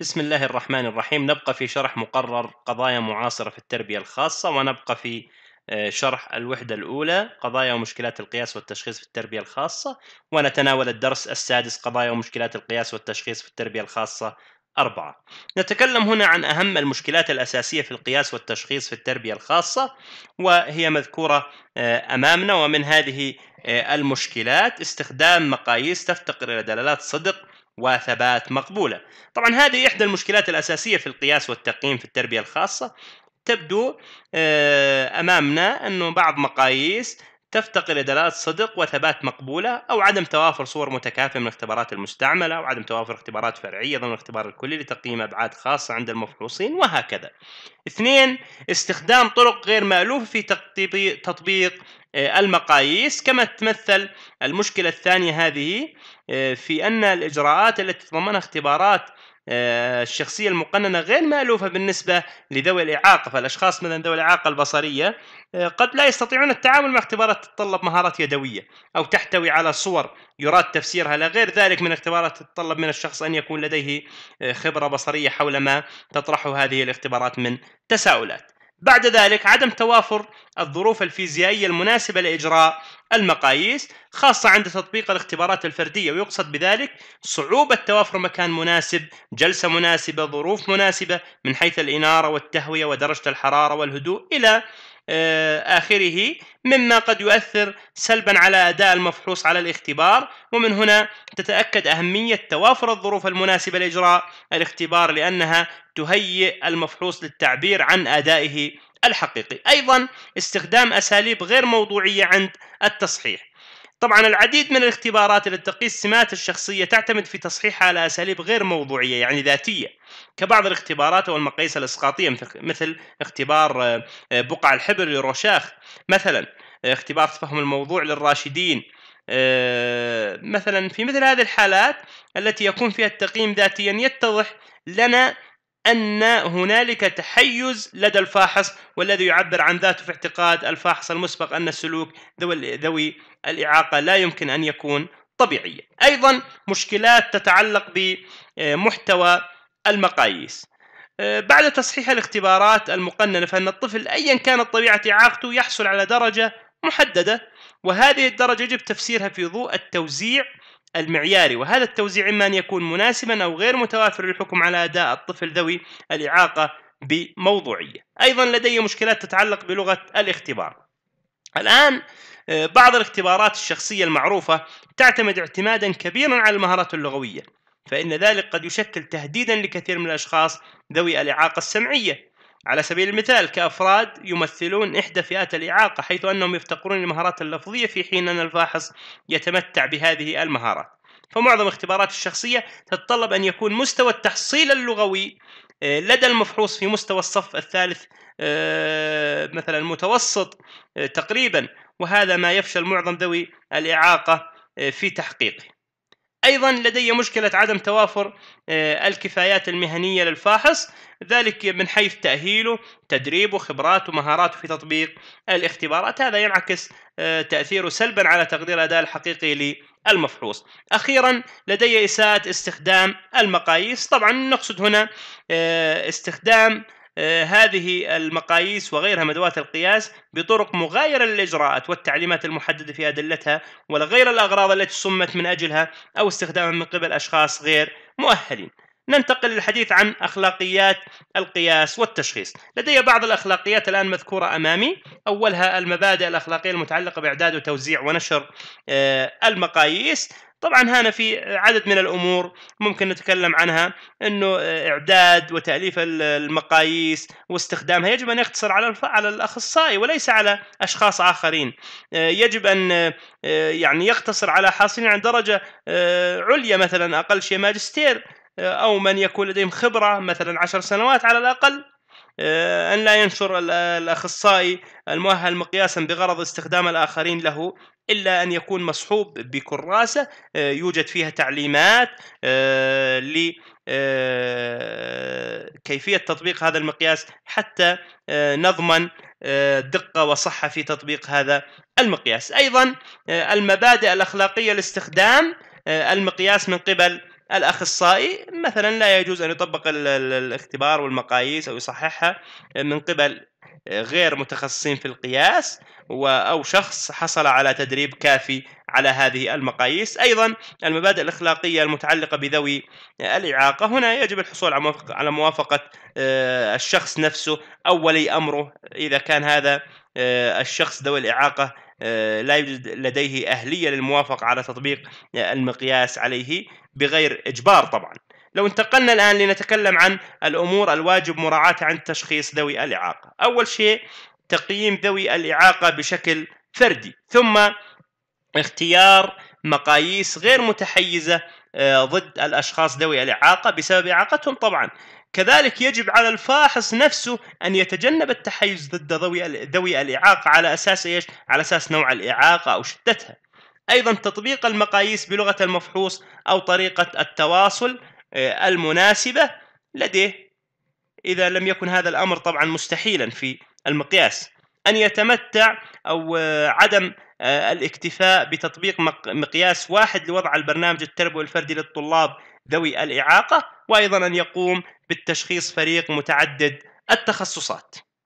بسم الله الرحمن الرحيم نبقى في شرح مقرر قضايا معاصرة في التربية الخاصة ونبقى في آه، شرح الوحدة الأولى قضايا ومشكلات القياس والتشخيص في التربية الخاصة ونتناول الدرس السادس قضايا ومشكلات القياس والتشخيص في التربية الخاصة أربعة نتكلم هنا عن أهم المشكلات الأساسية في القياس والتشخيص في التربية الخاصة وهي مذكورة آه، أمامنا ومن هذه آه، المشكلات استخدام مقاييس تفتقر إلى دلالات صدق وثبات مقبولة طبعا هذه إحدى المشكلات الأساسية في القياس والتقييم في التربية الخاصة تبدو آه، أمامنا أنه بعض مقاييس تفتقر لدلالة صدق وثبات مقبولة أو عدم توافر صور متكافئة من الاختبارات المستعملة أو عدم توافر اختبارات فرعية ضمن الاختبار الكلي لتقييم أبعاد خاصة عند المفحوصين وهكذا. اثنين استخدام طرق غير مألوفة في تطبيق آه، المقاييس كما تمثل المشكلة الثانية هذه آه، في أن الإجراءات التي تتضمنها اختبارات آه، الشخصية المقننة غير مألوفة بالنسبة لذوي الإعاقة فالأشخاص مثلا ذوي الإعاقة البصرية قد لا يستطيعون التعامل مع اختبارات تتطلب مهارات يدوية أو تحتوي على صور يراد تفسيرها لا غير ذلك من اختبارات تتطلب من الشخص أن يكون لديه خبرة بصرية حول ما تطرحه هذه الاختبارات من تساؤلات بعد ذلك عدم توافر الظروف الفيزيائية المناسبة لإجراء المقاييس خاصة عند تطبيق الاختبارات الفردية ويقصد بذلك صعوبة توافر مكان مناسب جلسة مناسبة ظروف مناسبة من حيث الإنارة والتهوية ودرجة الحرارة والهدوء إلى آه، آخره مما قد يؤثر سلبا على أداء المفحوص على الاختبار ومن هنا تتأكد أهمية توافر الظروف المناسبة لإجراء الاختبار لأنها تهيئ المفحوص للتعبير عن أدائه الحقيقي أيضا استخدام أساليب غير موضوعية عند التصحيح طبعا العديد من الاختبارات التي تقيس سمات الشخصية تعتمد في تصحيحها على أساليب غير موضوعية يعني ذاتية كبعض الاختبارات أو المقاييس الإسقاطية مثل اختبار آه، آه، بقع الحبر لروشاخ مثلا آه، اختبار تفهم الموضوع للراشدين مثلا في مثل هذه الحالات التي يكون فيها التقييم ذاتيا يتضح لنا أن هنالك تحيز لدى الفاحص والذي يعبر عن ذاته في اعتقاد الفاحص المسبق أن السلوك ذوي الإعاقة لا يمكن أن يكون طبيعيا أيضا مشكلات تتعلق بمحتوى المقاييس بعد تصحيح الاختبارات المقننة فإن الطفل أيا كانت طبيعة إعاقته يحصل على درجة محددة وهذه الدرجة يجب تفسيرها في ضوء التوزيع المعياري وهذا التوزيع إما أن يكون مناسبا أو غير متوافر للحكم على أداء الطفل ذوي الإعاقة بموضوعية أيضا لدي مشكلات تتعلق بلغة الاختبار الآن آه، بعض الاختبارات الشخصية المعروفة تعتمد اعتمادا كبيرا على المهارات اللغوية فإن ذلك قد يشكل تهديدا لكثير من الأشخاص ذوي الإعاقة السمعية على سبيل المثال كأفراد يمثلون إحدى فئات الإعاقة حيث أنهم يفتقرون المهارات اللفظية في حين أن الفاحص يتمتع بهذه المهارات فمعظم اختبارات الشخصية تتطلب أن يكون مستوى التحصيل اللغوي آه، لدى المفحوص في مستوى الصف الثالث آه، مثلا متوسط آه، تقريبا وهذا ما يفشل معظم ذوي الإعاقة في تحقيقه ايضا لدي مشكله عدم توافر آه، الكفايات المهنيه للفاحص ذلك من حيث تاهيله تدريبه خبراته مهاراته في تطبيق الاختبارات هذا ينعكس آه، تاثيره سلبا على تقدير الاداء الحقيقي للمفحوص اخيرا لدي اساءه استخدام المقاييس طبعا نقصد هنا آه، استخدام آه، هذه المقاييس وغيرها من ادوات القياس بطرق مغايره للاجراءات والتعليمات المحدده في ادلتها ولغير الاغراض التي صمت من اجلها او استخدامها من قبل اشخاص غير مؤهلين. ننتقل للحديث عن اخلاقيات القياس والتشخيص. لدي بعض الاخلاقيات الان مذكوره امامي، اولها المبادئ الاخلاقيه المتعلقه باعداد وتوزيع ونشر آه، المقاييس، طبعا هنا في عدد من الامور ممكن نتكلم عنها انه اعداد وتاليف المقاييس واستخدامها يجب ان يقتصر على على الاخصائي وليس على اشخاص اخرين آه، يجب ان آه، يعني يقتصر على حاصلين على درجه آه، عليا مثلا اقل شيء ماجستير او من يكون لديهم خبره مثلا عشر سنوات على الاقل آه، أن لا ينشر الأخصائي المؤهل مقياسا بغرض استخدام الآخرين له إلا أن يكون مصحوب بكراسة آه، يوجد فيها تعليمات آه، ل كيفية تطبيق هذا المقياس حتى نضمن دقة وصحة في تطبيق هذا المقياس أيضا المبادئ الأخلاقية لاستخدام المقياس من قبل الاخصائي مثلا لا يجوز ان يطبق الاختبار والمقاييس او يصححها من قبل غير متخصصين في القياس او شخص حصل على تدريب كافي على هذه المقاييس ايضا المبادئ الاخلاقيه المتعلقه بذوي الاعاقه هنا يجب الحصول على موافقه آه، الشخص نفسه او ولي امره اذا كان هذا آه، الشخص ذوي الاعاقه آه، لا يوجد لديه أهلية للموافقة على تطبيق آه، المقياس عليه بغير إجبار طبعا لو انتقلنا الآن لنتكلم عن الأمور الواجب مراعاتها عند تشخيص ذوي الإعاقة أول شيء تقييم ذوي الإعاقة بشكل فردي ثم اختيار مقاييس غير متحيزة آه، ضد الاشخاص ذوي الاعاقه بسبب اعاقتهم طبعا كذلك يجب على الفاحص نفسه ان يتجنب التحيز ضد ذوي ذوي الاعاقه على اساس ايش؟ على اساس نوع الاعاقه او شدتها. ايضا تطبيق المقاييس بلغه المفحوص او طريقه التواصل آه، المناسبه لديه اذا لم يكن هذا الامر طبعا مستحيلا في المقياس. أن يتمتع أو آه، عدم آه، الاكتفاء بتطبيق مقياس واحد لوضع البرنامج التربوي الفردي للطلاب ذوي الإعاقة وأيضا أن يقوم بالتشخيص فريق متعدد التخصصات